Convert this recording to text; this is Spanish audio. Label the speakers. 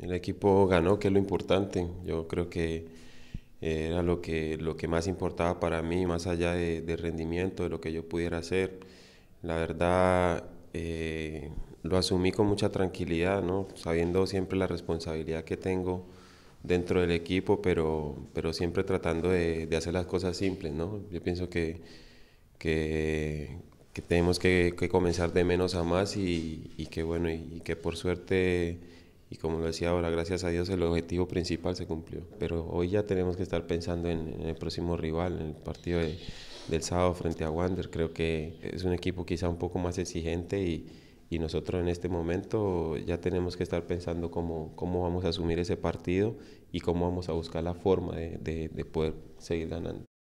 Speaker 1: El equipo ganó, que es lo importante. Yo creo que era lo que, lo que más importaba para mí, más allá de, rendimiento, de lo que yo pudiera hacer. La verdad, eh, lo asumí con mucha tranquilidad, ¿no? sabiendo siempre la responsabilidad que tengo dentro del equipo, pero, pero siempre tratando de, hacer las cosas simples. ¿no? Yo pienso que, que, que tenemos que, comenzar de menos a más y, y que bueno, y que por suerte y como lo decía ahora, gracias a Dios el objetivo principal se cumplió. Pero hoy ya tenemos que estar pensando en, el próximo rival, en el partido del sábado frente a Wander. Creo que es un equipo quizá un poco más exigente y, y nosotros en este momento ya tenemos que estar pensando cómo, cómo vamos a asumir ese partido y cómo vamos a buscar la forma de, de poder seguir
Speaker 2: ganando.